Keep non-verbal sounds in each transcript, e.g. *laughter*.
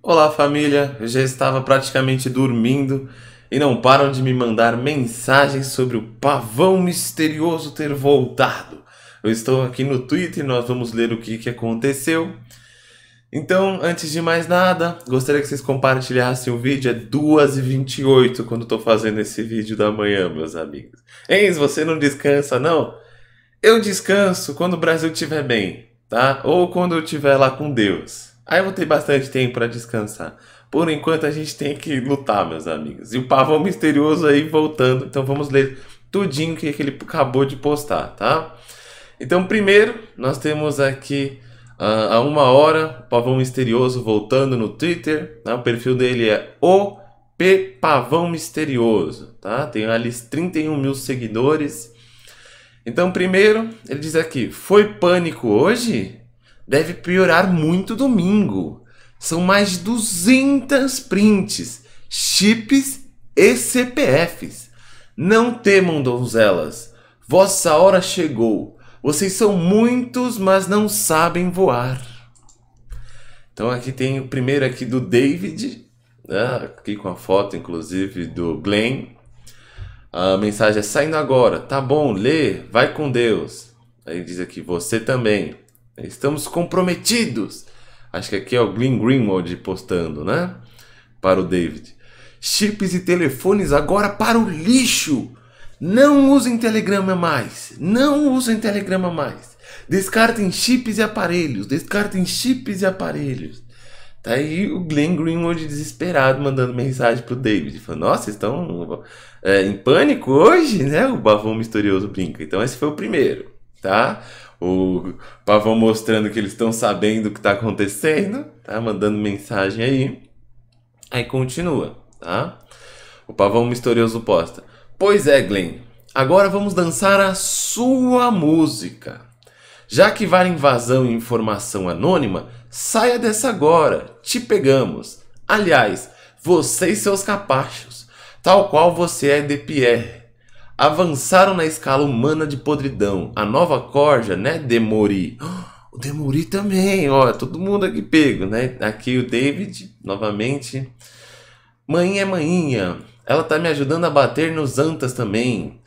Olá família, eu já estava praticamente dormindo e não param de me mandar mensagens sobre o pavão misterioso ter voltado. Eu estou aqui no Twitter e nós vamos ler o que, que aconteceu. Então, antes de mais nada, gostaria que vocês compartilhassem o vídeo. É 2h28 quando estou fazendo esse vídeo da manhã, meus amigos. Eis, você não descansa, não? Eu descanso quando o Brasil estiver bem, tá? Ou quando eu estiver lá com Deus. Aí eu vou ter bastante tempo para descansar. Por enquanto a gente tem que lutar, meus amigos. E o pavão misterioso aí voltando. Então vamos ler tudinho que ele acabou de postar, tá? Então primeiro nós temos aqui uh, a uma hora o pavão misterioso voltando no Twitter. Né? O perfil dele é o P Pavão Misterioso, tá? Tem ali 31 mil seguidores. Então primeiro ele diz aqui: foi pânico hoje? deve piorar muito domingo. São mais de 200 prints, chips e CPFs. Não temam, donzelas. Vossa hora chegou. Vocês são muitos, mas não sabem voar. Então aqui tem o primeiro aqui do David, né? aqui com a foto inclusive do Glenn. A mensagem é saindo agora, tá bom, lê, vai com Deus. Aí diz aqui, você também. Estamos comprometidos. Acho que aqui é o Glenn Greenwald postando, né? Para o David. Chips e telefones agora para o lixo. Não usem telegrama mais. Não usem telegrama mais. Descartem chips e aparelhos. Descartem chips e aparelhos. Tá aí o Glenn Greenwald desesperado mandando mensagem pro David. Falando, nossa, vocês estão é, em pânico hoje, né? O Bavão Misterioso brinca. Então esse foi o primeiro, tá? o pavão mostrando que eles estão sabendo o que está acontecendo, tá? Mandando mensagem aí. Aí continua, tá? O pavão misterioso posta. Pois é, Glenn. Agora vamos dançar a sua música. Já que vale invasão e informação anônima, saia dessa agora. Te pegamos. Aliás, você e seus capachos, tal qual você é de Pierre avançaram na escala humana de podridão. A nova corja, né, Demori? Oh, *gasps* o Demori também, ó, todo mundo aqui pego, né? Aqui o David, novamente. Mãinha é mãinha, ela tá me ajudando a bater nos antas também.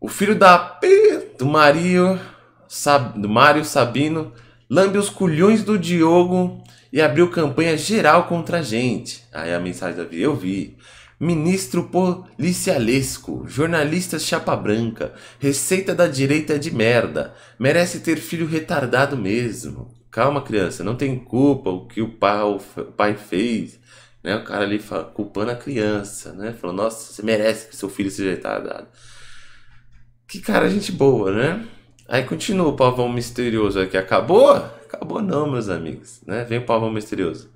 O filho da P do Mario, Sab, do Mário Sabino lambe os culhões do Diogo e abriu campanha geral contra a gente. Aí a mensagem da vida, eu vi ministro policialesco, jornalista chapa branca, receita da direita é de merda, merece ter filho retardado mesmo. Calma, criança, não tem culpa o que o pai, o pai fez. Né? O cara ali fala, culpando a criança, né? Falou, nossa, você merece que seu filho seja retardado. Que cara, gente boa, né? Aí continua o pavão misterioso aqui. Acabou? Acabou não, meus amigos. Né? Vem o pavão misterioso.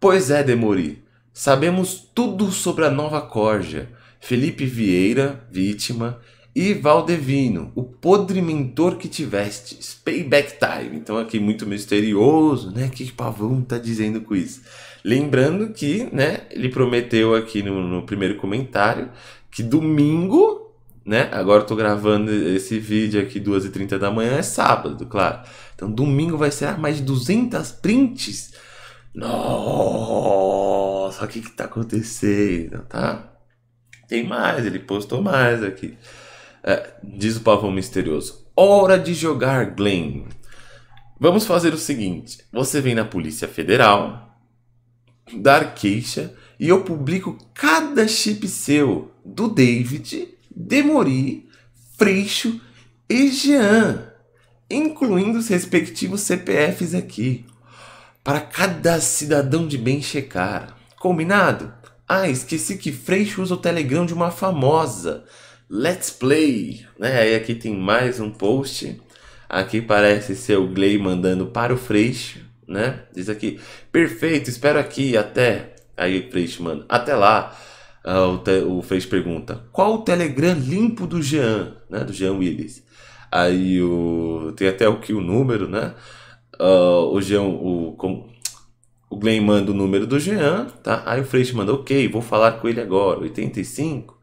Pois é, Demori. Sabemos tudo sobre a nova corja, Felipe Vieira, vítima, e Valdevino, o podre mentor que tiveste. Payback time. Então aqui muito misterioso, né? Que pavão tá dizendo com isso? Lembrando que, né, ele prometeu aqui no, no primeiro comentário que domingo, né? Agora eu tô gravando esse vídeo aqui 2h30 da manhã, é sábado, claro. Então domingo vai ser ah, mais de 200 prints. Não! nossa, o que que tá acontecendo, tá? Tem mais, ele postou mais aqui. É, diz o pavão misterioso. Hora de jogar, Glenn. Vamos fazer o seguinte: você vem na Polícia Federal, dar queixa e eu publico cada chip seu do David, Demori, Freixo e Jean, incluindo os respectivos CPFs aqui, para cada cidadão de bem checar. Combinado? Ah, esqueci que Freixo usa o Telegram de uma famosa. Let's play! Né? Aí aqui tem mais um post. Aqui parece ser o Gley mandando para o Freixo, né? Diz aqui, perfeito, espero aqui, até. Aí o Freixo manda, até lá. Ah, o, o Freixo pergunta, qual o Telegram limpo do Jean, né? Do Jean Willis. Aí o... tem até aqui o número, né? Uh, o Jean, o, com, o Glenn manda o número do Jean, tá? Aí o Freixo manda, ok, vou falar com ele agora, 85.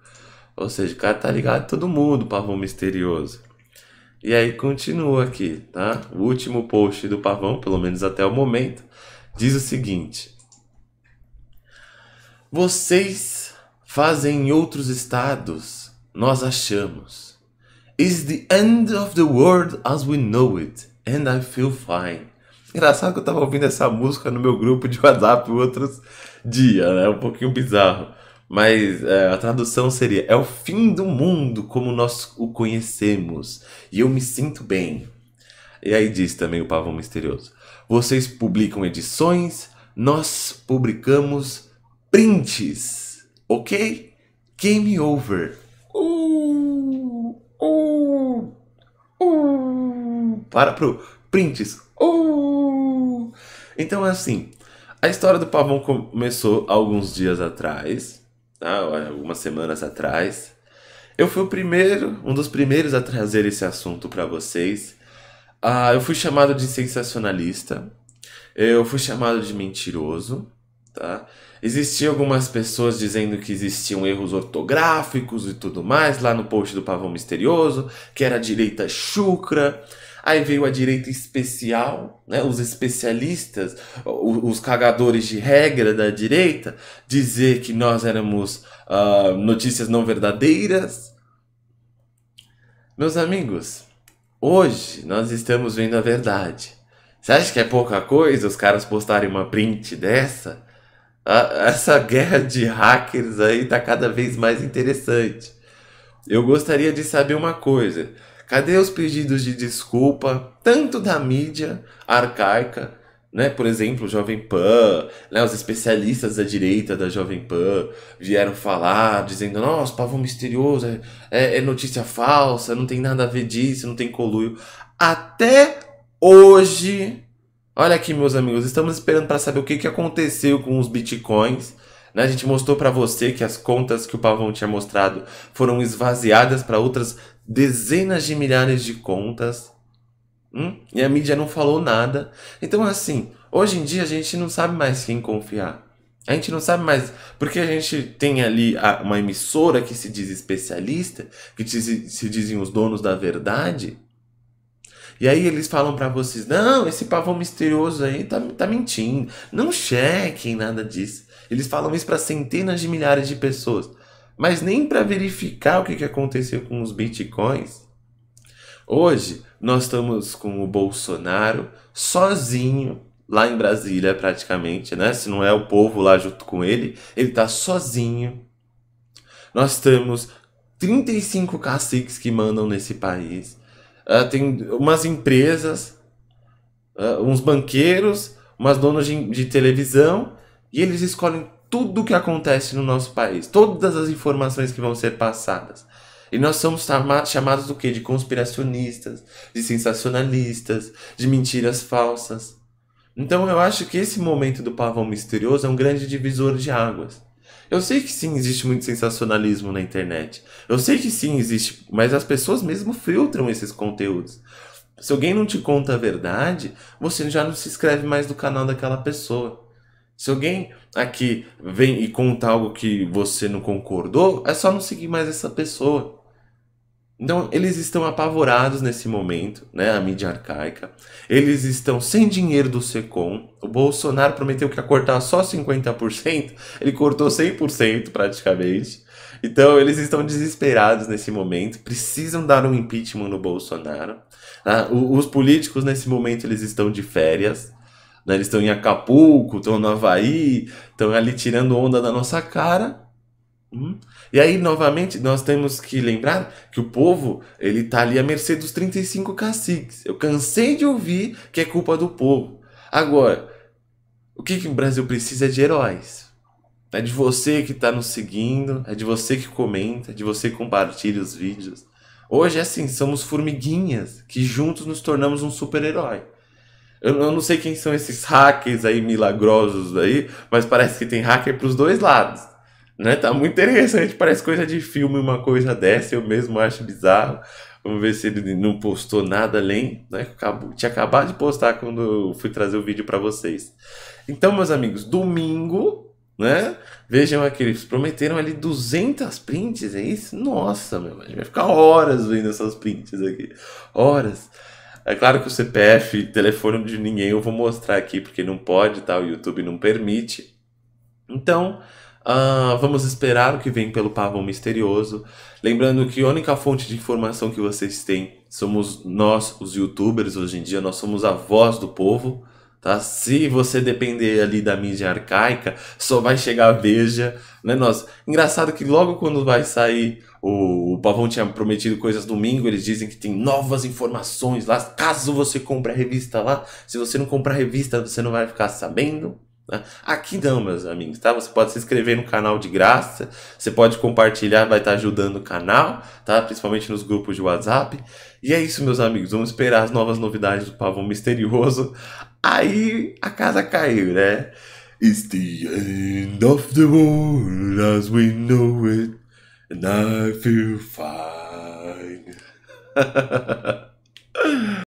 Ou seja, o cara tá ligado todo mundo, pavão misterioso. E aí continua aqui, tá? O último post do pavão, pelo menos até o momento, diz o seguinte: Vocês fazem em outros estados, nós achamos. Is the end of the world as we know it, and I feel fine. Engraçado que eu tava ouvindo essa música no meu grupo de WhatsApp outros dias, né? Um pouquinho bizarro. Mas é, a tradução seria: É o fim do mundo como nós o conhecemos, e eu me sinto bem. E aí diz também o pavão misterioso: Vocês publicam edições, nós publicamos prints, ok? Game over. Uh, uh, uh. Para pro prints. Uh. Então, assim, a história do pavão começou alguns dias atrás, tá? algumas semanas atrás. Eu fui o primeiro, um dos primeiros a trazer esse assunto para vocês. Ah, eu fui chamado de sensacionalista, eu fui chamado de mentiroso, tá? Existiam algumas pessoas dizendo que existiam erros ortográficos e tudo mais lá no post do Pavão Misterioso, que era direita chucra, Aí veio a direita especial, né, os especialistas, os, cagadores de regra da direita, dizer que nós éramos uh, notícias não verdadeiras. Meus amigos, hoje nós estamos vendo a verdade. Você acha que é pouca coisa os caras postarem uma print dessa? Ah, essa guerra de hackers aí tá cada vez mais interessante. Eu gostaria de saber uma coisa. Cadê os pedidos de desculpa, tanto da mídia arcaica, né? Por exemplo, o Jovem Pan, né? os especialistas da direita da Jovem Pan vieram falar, dizendo: nossa, pavão misterioso, é, é, é notícia falsa, não tem nada a ver disso, não tem coluio. Até hoje, olha aqui, meus amigos, estamos esperando para saber o que, que aconteceu com os bitcoins. Né? A gente mostrou para você que as contas que o Pavão tinha mostrado foram esvaziadas para outras dezenas de milhares de contas hum? e a mídia não falou nada. Então, assim, hoje em dia a gente não sabe mais quem confiar. A gente não sabe mais. Porque a gente tem ali uma emissora que se diz especialista, que se dizem os donos da verdade. E aí eles falam para vocês: não, esse pavão misterioso aí tá, tá mentindo. Não chequem nada disso. Eles falam isso para centenas de milhares de pessoas mas nem para verificar o que, que aconteceu com os bitcoins. Hoje nós estamos com o Bolsonaro sozinho lá em Brasília praticamente, né? Se não é o povo lá junto com ele, ele tá sozinho. Nós temos 35 caciques que mandam nesse país. Uh, tem umas empresas, uh, uns banqueiros, umas donas de, de televisão, e eles escolhem tudo que acontece no nosso país, todas as informações que vão ser passadas. E nós somos chamados do que? De conspiracionistas, de sensacionalistas, de mentiras falsas. Então eu acho que esse momento do pavão misterioso é um grande divisor de águas. Eu sei que sim, existe muito sensacionalismo na internet. Eu sei que sim, existe, mas as pessoas mesmo filtram esses conteúdos. Se alguém não te conta a verdade, você já não se inscreve mais no canal daquela pessoa. Se alguém aqui vem e conta algo que você não concordou, é só não seguir mais essa pessoa. Então, eles estão apavorados nesse momento, né? A mídia arcaica. Eles estão sem dinheiro do SECOM. O Bolsonaro prometeu que ia cortar só 50%, ele cortou 100% praticamente. Então, eles estão desesperados nesse momento, precisam dar um impeachment no Bolsonaro. Ah, os políticos, nesse momento, eles estão de férias. Né? Eles estão em Acapulco, estão no Havaí, estão ali tirando onda da nossa cara. Hum? E aí, novamente, nós temos que lembrar que o povo ele está ali à mercê dos 35 caciques. Eu cansei de ouvir que é culpa do povo. Agora, o que, que o Brasil precisa é de heróis. É de você que está nos seguindo, é de você que comenta, é de você que compartilha os vídeos. Hoje, é assim, somos formiguinhas que juntos nos tornamos um super-herói. Eu, não sei quem são esses hackers aí milagrosos aí, mas parece que tem hacker para os dois lados. Né? Tá muito interessante, parece coisa de filme uma coisa dessa, eu mesmo acho bizarro. Vamos ver se ele não postou nada além, né? Acabou, tinha acabado de postar quando eu fui trazer o vídeo para vocês. Então, meus amigos, domingo, né? Vejam aqui, eles prometeram ali 200 prints, é isso? Nossa, meu, a gente vai ficar horas vendo essas prints aqui. Horas. É claro que o CPF, telefone de ninguém eu vou mostrar aqui porque não pode, tá? O YouTube não permite. Então, uh, vamos esperar o que vem pelo pavão misterioso. Lembrando que a única fonte de informação que vocês têm somos nós, os youtubers. Hoje em dia, nós somos a voz do povo. Tá? Se você depender ali da mídia arcaica, só vai chegar a Veja, né? Nossa, engraçado que logo quando vai sair o, o Pavão tinha prometido coisas domingo, eles dizem que tem novas informações lá. Caso você compre a revista lá, se você não comprar a revista, você não vai ficar sabendo. Né? Aqui não, meus amigos, tá? Você pode se inscrever no canal de graça, você pode compartilhar, vai estar tá ajudando o canal, tá? Principalmente nos grupos de WhatsApp. E é isso, meus amigos, vamos esperar as novas novidades do Pavão Misterioso. Aí a casa caiu, né? It's the end of the world as we know it, and I feel fine. *laughs*